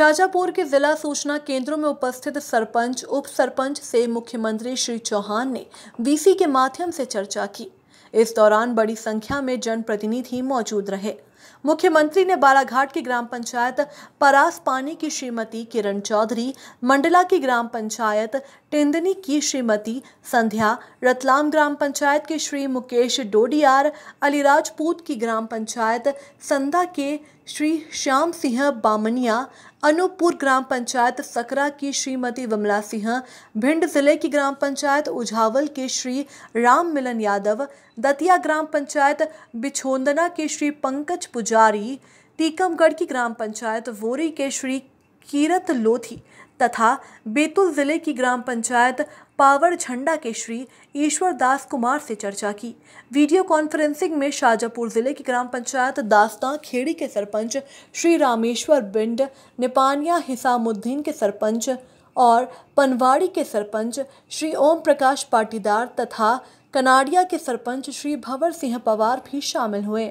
शाजापुर के जिला सूचना केंद्रों में उपस्थित सरपंच उप सरपंच से मुख्यमंत्री श्री चौहान ने बीसी के माध्यम से चर्चा की इस दौरान बड़ी संख्या में जनप्रतिनिधि मौजूद रहे मुख्यमंत्री ने बालाघाट की ग्राम पंचायत परास पानी की श्रीमती किरण चौधरी मंडला की ग्राम पंचायत टेंदनी की श्रीमती संध्या रतलाम ग्राम पंचायत के श्री मुकेश डोडियार अलीराजपूत की ग्राम पंचायत संधा के श्री श्याम सिंह बामनिया अनूपपुर ग्राम पंचायत सकरा की श्रीमती विमला सिंह भिंड जिले की ग्राम पंचायत उझावल के श्री राम मिलन यादव दतिया ग्राम पंचायत बिछोंदना के श्री पंकज पुजारी टीकमगढ़ की ग्राम पंचायत वोरी के श्री कीरत लोथी तथा बैतूल ज़िले की ग्राम पंचायत पावर झंडा के श्री ईश्वर दास कुमार से चर्चा की वीडियो कॉन्फ्रेंसिंग में शाजापुर ज़िले की ग्राम पंचायत दास्ता खेड़ी के सरपंच श्री रामेश्वर बिंड निपानिया हिसामुद्दीन के सरपंच और पनवाड़ी के सरपंच श्री ओम प्रकाश पाटीदार तथा कनाडिया के सरपंच श्री भंवर सिंह पवार भी शामिल हुए